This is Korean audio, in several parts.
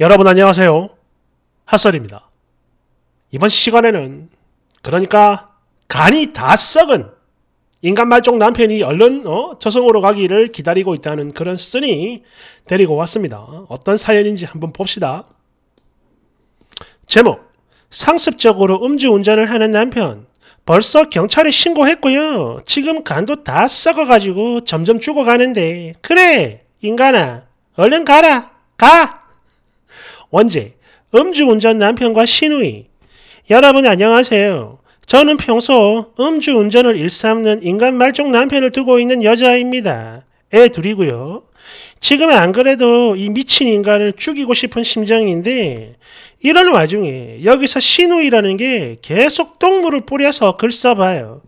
여러분 안녕하세요. 핫설입니다. 이번 시간에는 그러니까 간이 다 썩은 인간 말종 남편이 얼른 어? 저승으로 가기를 기다리고 있다는 그런 쓰니 데리고 왔습니다. 어떤 사연인지 한번 봅시다. 제목 상습적으로 음주운전을 하는 남편 벌써 경찰에 신고했고요. 지금 간도 다 썩어가지고 점점 죽어가는데 그래 인간아 얼른 가라 가! 원제, 음주운전 남편과 신우이 여러분 안녕하세요. 저는 평소 음주운전을 일삼는 인간 말종 남편을 두고 있는 여자입니다. 애 둘이고요. 지금은 안 그래도 이 미친 인간을 죽이고 싶은 심정인데 이런 와중에 여기서 신우이라는게 계속 똥물을 뿌려서 글 써봐요.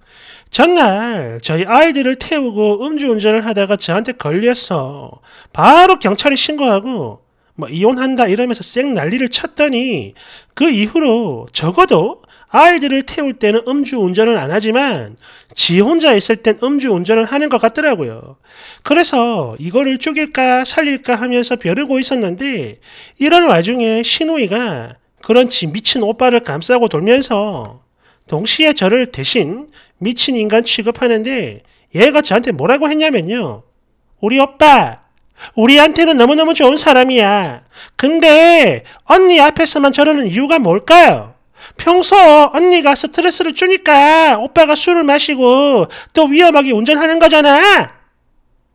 전날 저희 아이들을 태우고 음주운전을 하다가 저한테 걸려서 바로 경찰에 신고하고 뭐 이혼한다 이러면서 쌩 난리를 쳤더니 그 이후로 적어도 아이들을 태울 때는 음주운전을 안 하지만 지 혼자 있을 땐 음주운전을 하는 것 같더라고요. 그래서 이거를 죽일까 살릴까 하면서 벼르고 있었는데 이런 와중에 신우이가 그런 지 미친 오빠를 감싸고 돌면서 동시에 저를 대신 미친 인간 취급하는데 얘가 저한테 뭐라고 했냐면요. 우리 오빠 우리한테는 너무너무 좋은 사람이야. 근데 언니 앞에서만 저러는 이유가 뭘까요? 평소 언니가 스트레스를 주니까 오빠가 술을 마시고 또 위험하게 운전하는 거잖아.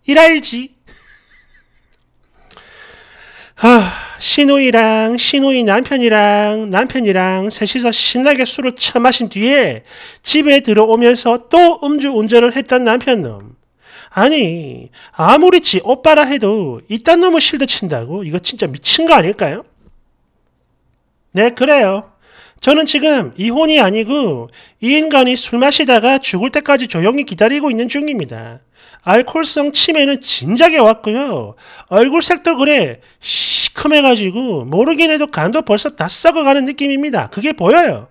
일알지. 아, 신우이랑 신우이 남편이랑 남편이랑 셋이서 신나게 술을 처마신 뒤에 집에 들어오면서 또 음주 운전을 했던 남편놈. 아니 아무리 지 오빠라 해도 이딴 놈을 실드 친다고? 이거 진짜 미친 거 아닐까요? 네 그래요. 저는 지금 이혼이 아니고 이 인간이 술 마시다가 죽을 때까지 조용히 기다리고 있는 중입니다. 알코올성 치매는 진작에 왔고요. 얼굴색도 그래 시큼해가지고 모르긴 해도 간도 벌써 다 썩어가는 느낌입니다. 그게 보여요.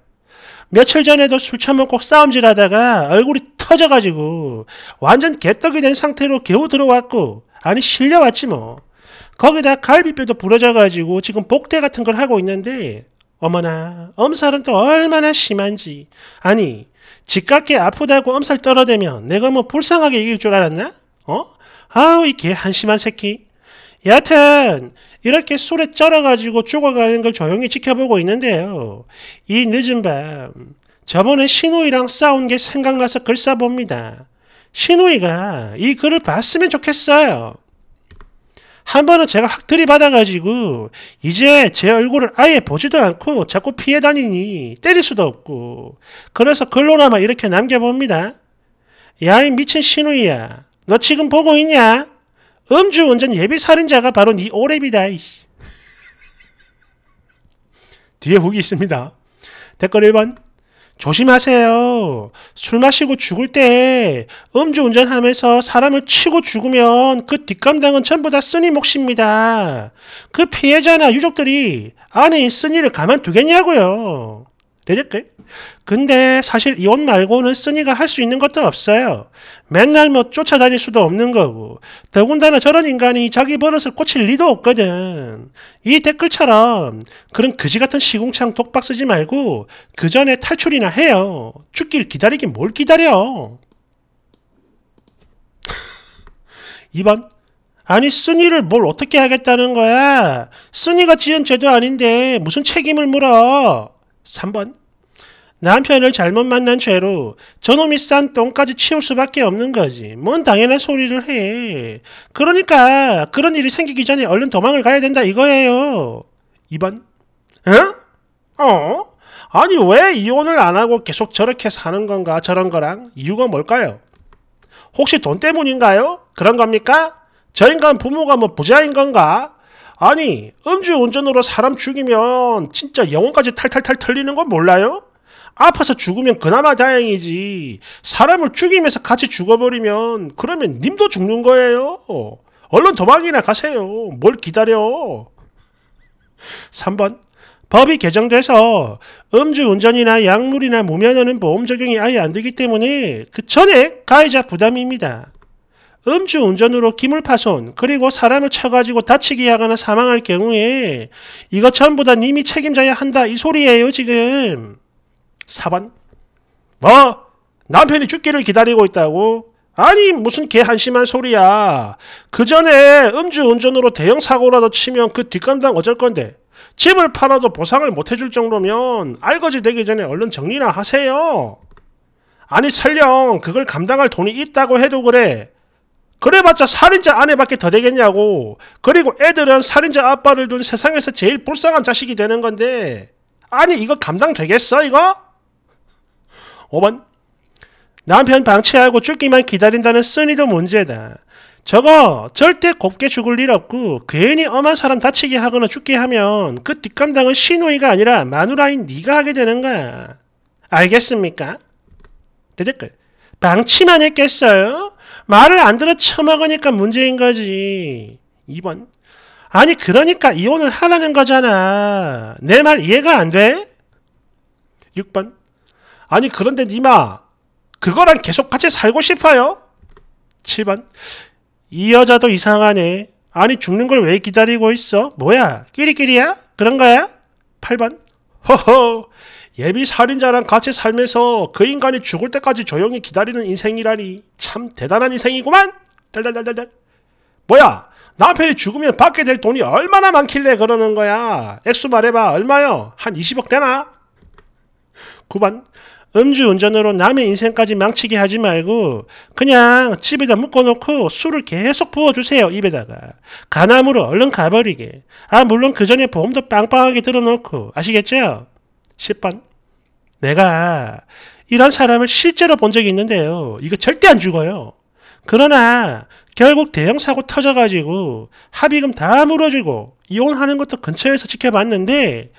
며칠 전에도 술 처먹고 싸움질 하다가 얼굴이 터져가지고 완전 개떡이 된 상태로 겨우 들어왔고 아니 실려왔지 뭐. 거기다 갈비뼈도 부러져가지고 지금 복대 같은 걸 하고 있는데 어머나 엄살은 또 얼마나 심한지. 아니 집밖에 아프다고 엄살 떨어대면 내가 뭐 불쌍하게 이길 줄 알았나? 어? 아우 이 개 한심한 새끼. 여하튼 이렇게 술에 쩔어가지고 죽어가는 걸 조용히 지켜보고 있는데요. 이 늦은 밤 저번에 신우이랑 싸운 게 생각나서 글 써봅니다. 신우이가 이 글을 봤으면 좋겠어요. 한 번은 제가 확 들이받아가지고 이제 제 얼굴을 아예 보지도 않고 자꾸 피해 다니니 때릴 수도 없고 그래서 글로나마 이렇게 남겨봅니다. 야 이 미친 신우이야 너 지금 보고 있냐? 음주운전 예비살인자가 바로 이 오랩이다. 뒤에 훅이 있습니다. 댓글 1번 조심하세요. 술 마시고 죽을 때 음주운전하면서 사람을 치고 죽으면 그 뒷감당은 전부 다 쓰니 몫입니다. 그 피해자나 유족들이 아내인 쓰니를 가만두겠냐고요. 대댓글. 근데 사실 이 옷 말고는 쓰니가 할 수 있는 것도 없어요. 맨날 뭐 쫓아다닐 수도 없는 거고. 더군다나 저런 인간이 자기 버릇을 고칠 리도 없거든. 이 댓글처럼 그런 그지 같은 시궁창 독박 쓰지 말고 그 전에 탈출이나 해요. 죽길 기다리긴 뭘 기다려. 2번. 아니 순이를 뭘 어떻게 하겠다는 거야? 순이가 지은 죄도 아닌데 무슨 책임을 물어? 3번 남편을 잘못 만난 죄로 저놈이 싼 똥까지 치울 수밖에 없는 거지. 뭔 당연한 소리를 해. 그러니까 그런 일이 생기기 전에 얼른 도망을 가야 된다 이거예요. 2번. 어? 어? 아니 왜 이혼을 안 하고 계속 저렇게 사는 건가 저런 거랑 이유가 뭘까요? 혹시 돈 때문인가요? 그런 겁니까? 저 인간 부모가 뭐 부자인 건가? 아니 음주운전으로 사람 죽이면 진짜 영혼까지 탈탈탈 털리는 건 몰라요? 아파서 죽으면 그나마 다행이지. 사람을 죽이면서 같이 죽어버리면 그러면 님도 죽는 거예요. 얼른 도망이나 가세요. 뭘 기다려. 3번 법이 개정돼서 음주운전이나 약물이나 무면허는 보험 적용이 아예 안 되기 때문에 그 전에 가해자 부담입니다. 음주운전으로 기물파손 그리고 사람을 쳐가지고 다치게 하거나 사망할 경우에 이것 전부 다 님이 책임져야 한다 이 소리예요 지금. 4번 뭐? 남편이 죽기를 기다리고 있다고? 아니 무슨 개 한심한 소리야. 그 전에 음주운전으로 대형 사고라도 치면 그 뒷감당 어쩔 건데 집을 팔아도 보상을 못 해줄 정도면 알거지 되기 전에 얼른 정리나 하세요. 아니 설령 그걸 감당할 돈이 있다고 해도 그래. 그래봤자 살인자 아내밖에 더 되겠냐고. 그리고 애들은 살인자 아빠를 둔 세상에서 제일 불쌍한 자식이 되는 건데. 아니 이거 감당되겠어 이거? 5번 남편 방치하고 죽기만 기다린다는 쓴이도 문제다. 저거 절대 곱게 죽을 일 없고 괜히 엄한 사람 다치게 하거나 죽게 하면 그 뒷감당은 신우이가 아니라 마누라인 네가 하게 되는 거야. 알겠습니까? 대댓글 방치만 했겠어요? 말을 안 들어 처먹으니까 문제인 거지. 2번 아니 그러니까 이혼을 하라는 거잖아. 내 말 이해가 안 돼? 6번 아니 그런데 니마 그거랑 계속 같이 살고 싶어요? 7번 이 여자도 이상하네 아니 죽는 걸 왜 기다리고 있어? 뭐야 끼리끼리야? 그런 거야? 8번 허허 예비 살인자랑 같이 살면서 그 인간이 죽을 때까지 조용히 기다리는 인생이라니 참 대단한 인생이구만 달달달달달 뭐야 남편이 죽으면 받게 될 돈이 얼마나 많길래 그러는 거야 액수 말해봐 얼마요? 한 20억 되나? 9번 음주운전으로 남의 인생까지 망치게 하지 말고 그냥 집에다 묶어놓고 술을 계속 부어주세요. 입에다가. 가암으로 얼른 가버리게. 아 물론 그 전에 보험도 빵빵하게 들어놓고 아시겠죠? 10번 내가 이런 사람을 실제로 본 적이 있는데요. 이거 절대 안 죽어요. 그러나 결국 대형사고 터져가지고 합의금 다 물어주고 이혼하는 것도 근처에서 지켜봤는데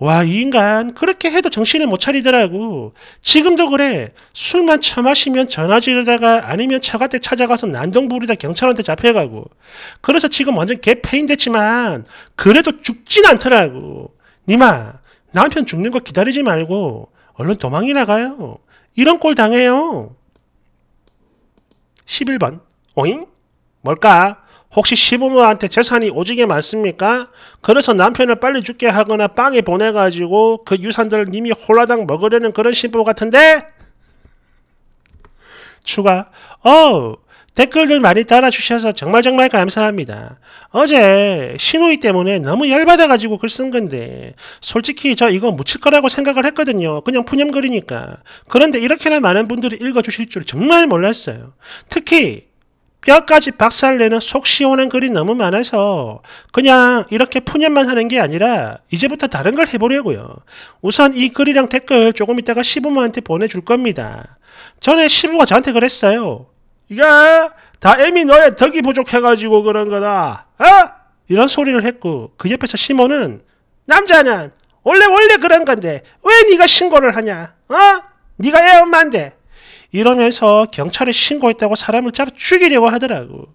와, 이 인간 그렇게 해도 정신을 못 차리더라고. 지금도 그래. 술만 처마시면 전화지르다가 아니면 차가댁 찾아가서 난동 부리다 경찰한테 잡혀가고. 그래서 지금 완전 개패인 됐지만 그래도 죽진 않더라고. 니마, 남편 죽는 거 기다리지 말고 얼른 도망이 나가요. 이런 꼴 당해요. 11번. 오잉? 뭘까? 혹시 시부모한테 재산이 오지게 많습니까? 그래서 남편을 빨리 죽게 하거나 빵에 보내가지고 그 유산들을 님이 홀라당 먹으려는 그런 심보 같은데? 추가 어 댓글들 많이 달아주셔서 정말 정말 감사합니다. 어제 신우이 때문에 너무 열받아가지고 글 쓴 건데 솔직히 저 이거 묻힐 거라고 생각을 했거든요. 그냥 푸념거리니까. 그런데 이렇게나 많은 분들이 읽어주실 줄 정말 몰랐어요. 특히 뼈까지 박살내는 속 시원한 글이 너무 많아서 그냥 이렇게 푸념만 하는 게 아니라 이제부터 다른 걸 해보려고요. 우선 이 글이랑 댓글 조금 이따가 시부모한테 보내줄 겁니다. 전에 시부가 저한테 그랬어요. 이게 다 애미 너의 덕이 부족해가지고 그런 거다. 어? 이런 소리를 했고 그 옆에서 시모는 남자는 원래 원래 그런 건데 왜 네가 신고를 하냐? 어? 네가 애 엄마인데 이러면서 경찰에 신고했다고 사람을 잡아 죽이려고 하더라고.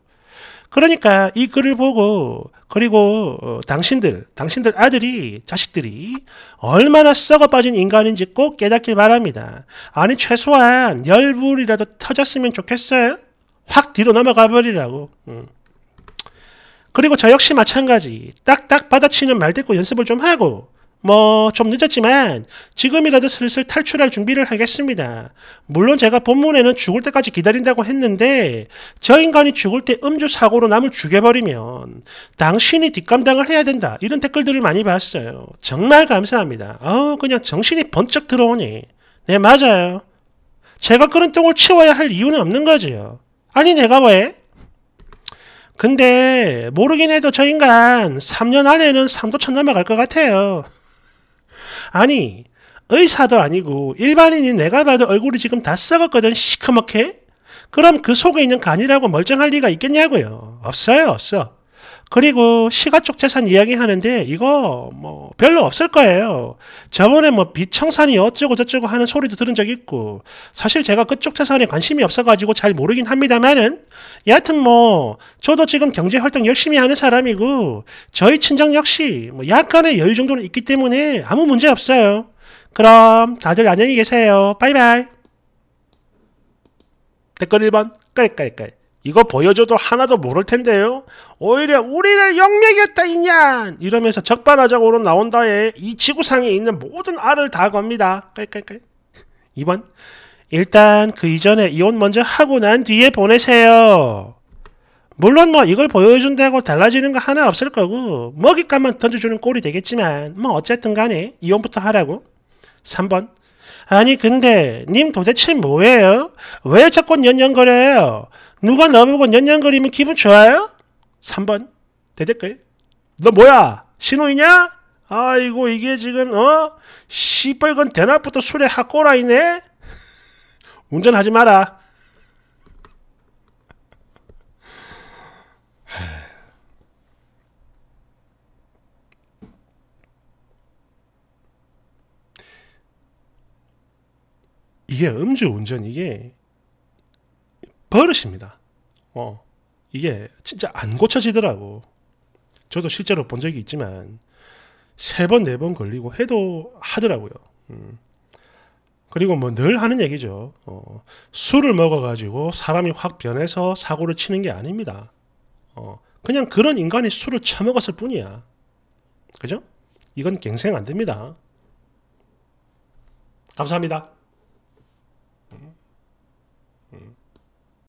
그러니까 이 글을 보고 그리고 어, 당신들, 당신들 아들이, 자식들이 얼마나 썩어 빠진 인간인지 꼭 깨닫길 바랍니다. 아니 최소한 열불이라도 터졌으면 좋겠어요. 확 뒤로 넘어가 버리라고. 음. 그리고 저 역시 마찬가지. 딱딱 받아치는 말 듣고 연습을 좀 하고 뭐, 좀 늦었지만, 지금이라도 슬슬 탈출할 준비를 하겠습니다. 물론 제가 본문에는 죽을 때까지 기다린다고 했는데, 저 인간이 죽을 때 음주 사고로 남을 죽여버리면, 당신이 뒷감당을 해야 된다. 이런 댓글들을 많이 봤어요. 정말 감사합니다. 어우, 그냥 정신이 번쩍 들어오니. 네, 맞아요. 제가 그런 똥을 치워야 할 이유는 없는 거지요. 아니, 내가 왜? 근데, 모르긴 해도 저 인간 3년 안에는 3도천 넘어갈 것 같아요. 아니 의사도 아니고 일반인이 내가 봐도 얼굴이 지금 다 썩었거든 시커멓게 그럼 그 속에 있는 간이라고 멀쩡할 리가 있겠냐고요 없어요 없어 그리고 시가쪽 재산 이야기하는데 이거 뭐 별로 없을 거예요. 저번에 뭐 비청산이 어쩌고 저쩌고 하는 소리도 들은 적 있고 사실 제가 그쪽 재산에 관심이 없어가지고 잘 모르긴 합니다만은 여하튼 뭐 저도 지금 경제 활동 열심히 하는 사람이고 저희 친정 역시 뭐 약간의 여유 정도는 있기 때문에 아무 문제 없어요. 그럼 다들 안녕히 계세요. 바이바이. 댓글 1번 깔깔깔. 이거 보여줘도 하나도 모를 텐데요. 오히려 우리를 영매겼다 이년 이러면서 적반하장으로 나온다에 이 지구상에 있는 모든 알을 다 겁니다. 깔깔깔. 2번 일단 그 이전에 이혼 먼저 하고 난 뒤에 보내세요. 물론 뭐 이걸 보여준다고 달라지는 거 하나 없을 거고 먹잇감만 던져주는 꼴이 되겠지만 뭐 어쨌든 간에 이혼부터 하라고. 3번 아니 근데 님 도대체 뭐예요? 왜 자꾸 연연거려요? 누가 너보고 년년거리면 기분 좋아요? 3번 대댓글 너 뭐야 신호이냐? 아이고 이게 지금 어? 시뻘건 대낮부터 술에 학고라이네? 운전하지 마라 이게 음주 운전 이게 버릇입니다. 어, 이게 진짜 안 고쳐지더라고. 저도 실제로 본 적이 있지만 세 번, 네 번 걸리고 해도 하더라고요. 음. 그리고 뭐 늘 하는 얘기죠. 어, 술을 먹어가지고 사람이 확 변해서 사고를 치는 게 아닙니다. 어, 그냥 그런 인간이 술을 처먹었을 뿐이야. 그죠? 이건 갱생 안 됩니다. 감사합니다.